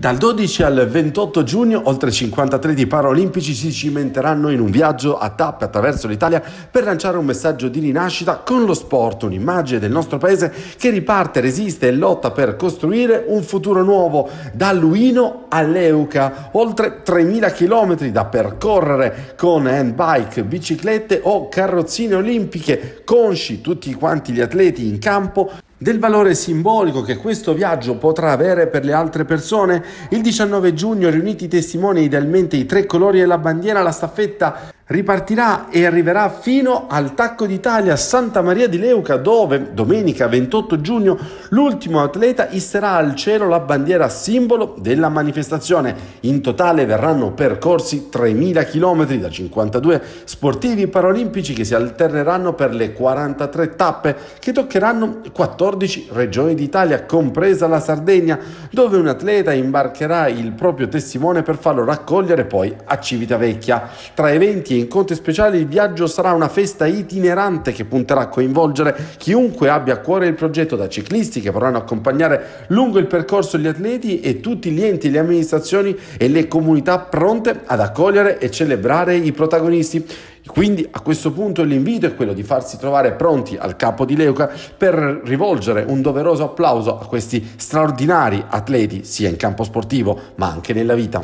Dal 12 al 28 giugno oltre 50 atleti paraolimpici si cimenteranno in un viaggio a tappe attraverso l'Italia per lanciare un messaggio di rinascita con lo sport, un'immagine del nostro paese che riparte, resiste e lotta per costruire un futuro nuovo da Luino all'Euca, oltre 3.000 km da percorrere con handbike, biciclette o carrozzine olimpiche, consci tutti quanti gli atleti in campo del valore simbolico che questo viaggio potrà avere per le altre persone, il 19 giugno riuniti i testimoni idealmente i tre colori e la bandiera la staffetta ripartirà e arriverà fino al Tacco d'Italia a Santa Maria di Leuca dove domenica 28 giugno l'ultimo atleta isterà al cielo la bandiera simbolo della manifestazione. In totale verranno percorsi 3.000 km da 52 sportivi paralimpici che si alterneranno per le 43 tappe che toccheranno 14 regioni d'Italia compresa la Sardegna dove un atleta imbarcherà il proprio testimone per farlo raccogliere poi a Civitavecchia. Tra eventi e incontri speciali il viaggio sarà una festa itinerante che punterà a coinvolgere chiunque abbia a cuore il progetto, da ciclisti che vorranno accompagnare lungo il percorso gli atleti e tutti gli enti, le amministrazioni e le comunità pronte ad accogliere e celebrare i protagonisti. Quindi a questo punto l'invito è quello di farsi trovare pronti al capo di Leuca per rivolgere un doveroso applauso a questi straordinari atleti sia in campo sportivo ma anche nella vita.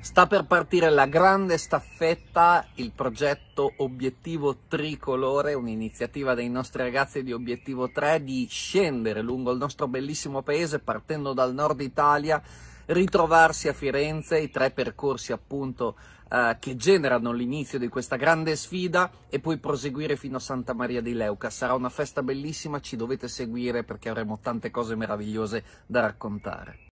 Sta per partire la grande staffetta, il progetto Obiettivo Tricolore, un'iniziativa dei nostri ragazzi di Obiettivo 3 di scendere lungo il nostro bellissimo paese partendo dal nord Italia, ritrovarsi a Firenze, i tre percorsi appunto eh, che generano l'inizio di questa grande sfida e poi proseguire fino a Santa Maria di Leuca. Sarà una festa bellissima, ci dovete seguire perché avremo tante cose meravigliose da raccontare.